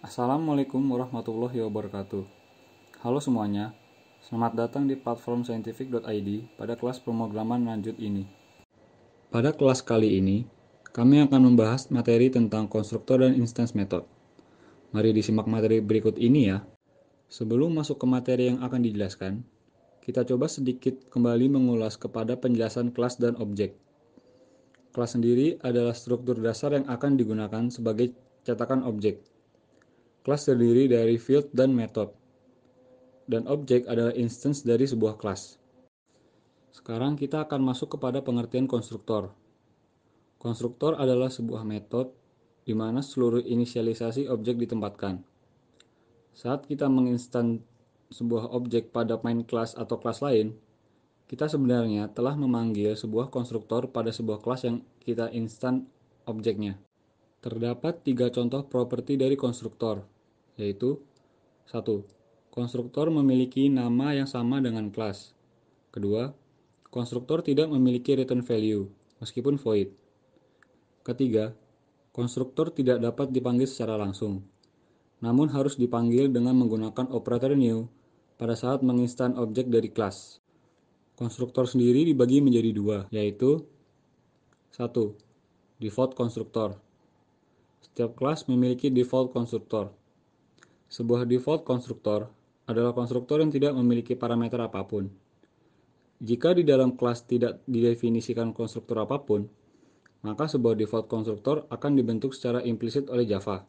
Assalamualaikum warahmatullahi wabarakatuh. Halo semuanya, selamat datang di platform scientific.id pada kelas pemrograman lanjut ini. Pada kelas kali ini, kami akan membahas materi tentang konstruktor dan instance method. Mari disimak materi berikut ini ya. Sebelum masuk ke materi yang akan dijelaskan, kita coba sedikit kembali mengulas kepada penjelasan kelas dan objek. Kelas sendiri adalah struktur dasar yang akan digunakan sebagai cetakan objek Kelas terdiri dari field dan method. Dan objek adalah instance dari sebuah kelas. Sekarang kita akan masuk kepada pengertian konstruktor. Konstruktor adalah sebuah metode di mana seluruh inisialisasi objek ditempatkan. Saat kita menginstan sebuah objek pada main kelas atau kelas lain, kita sebenarnya telah memanggil sebuah konstruktor pada sebuah kelas yang kita instan objeknya. Terdapat tiga contoh properti dari konstruktor, yaitu 1. Konstruktor memiliki nama yang sama dengan kelas. Kedua, konstruktor tidak memiliki return value, meskipun void. Ketiga, konstruktor tidak dapat dipanggil secara langsung, namun harus dipanggil dengan menggunakan operator new pada saat menginstan objek dari kelas. Konstruktor sendiri dibagi menjadi dua, yaitu 1. Default konstruktor setiap kelas memiliki default konstruktor. Sebuah default konstruktor adalah konstruktor yang tidak memiliki parameter apapun. Jika di dalam kelas tidak didefinisikan konstruktor apapun, maka sebuah default konstruktor akan dibentuk secara implisit oleh Java.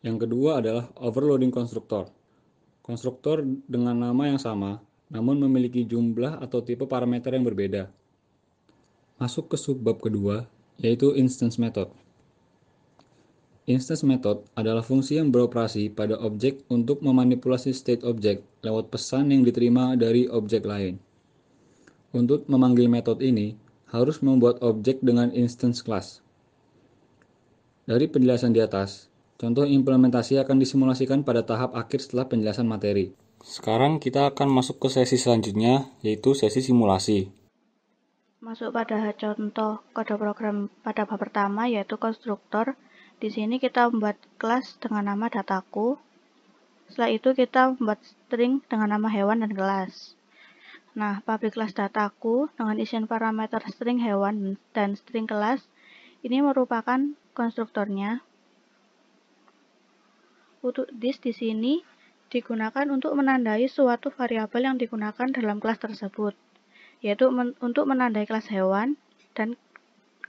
Yang kedua adalah overloading konstruktor. Konstruktor dengan nama yang sama, namun memiliki jumlah atau tipe parameter yang berbeda. Masuk ke subbab kedua, yaitu instance method. Instance method adalah fungsi yang beroperasi pada objek untuk memanipulasi state objek lewat pesan yang diterima dari objek lain. Untuk memanggil metode ini, harus membuat objek dengan instance class. Dari penjelasan di atas, contoh implementasi akan disimulasikan pada tahap akhir setelah penjelasan materi. Sekarang kita akan masuk ke sesi selanjutnya, yaitu sesi simulasi. Masuk pada contoh kode program pada bab pertama, yaitu konstruktor, di sini kita membuat kelas dengan nama dataku. Setelah itu kita membuat string dengan nama hewan dan kelas. Nah, public class dataku dengan isian parameter string hewan dan string kelas ini merupakan konstruktornya. Untuk this di sini digunakan untuk menandai suatu variabel yang digunakan dalam kelas tersebut, yaitu men untuk menandai kelas hewan dan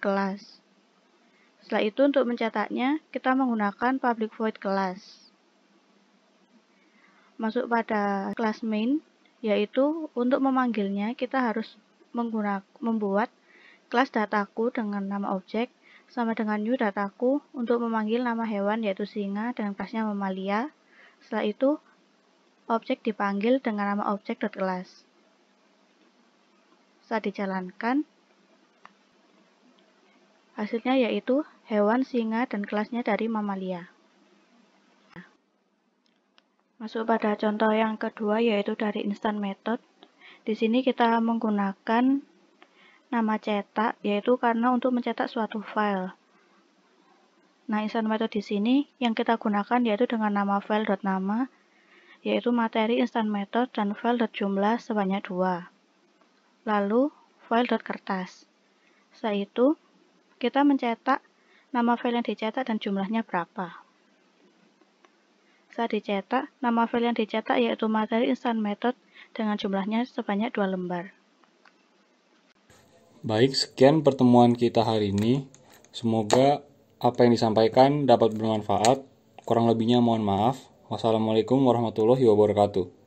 kelas. Setelah itu untuk mencetaknya, kita menggunakan public void kelas. Masuk pada kelas main, yaitu untuk memanggilnya kita harus menggunakan membuat kelas dataku dengan nama objek sama dengan new dataku untuk memanggil nama hewan yaitu singa dan kelasnya mamalia. Setelah itu objek dipanggil dengan nama objek.class. Saat dijalankan, Hasilnya yaitu hewan, singa, dan kelasnya dari mamalia. Masuk pada contoh yang kedua yaitu dari instant method. Di sini kita menggunakan nama cetak yaitu karena untuk mencetak suatu file. Nah, instant method di sini yang kita gunakan yaitu dengan nama file. Nama yaitu materi instant method dan file file.jumlah sebanyak dua. Lalu file.kertas. Setelah itu kita mencetak nama file yang dicetak dan jumlahnya berapa. Saat dicetak, nama file yang dicetak yaitu materi instant method dengan jumlahnya sebanyak dua lembar. Baik, sekian pertemuan kita hari ini. Semoga apa yang disampaikan dapat bermanfaat. Kurang lebihnya mohon maaf. Wassalamualaikum warahmatullahi wabarakatuh.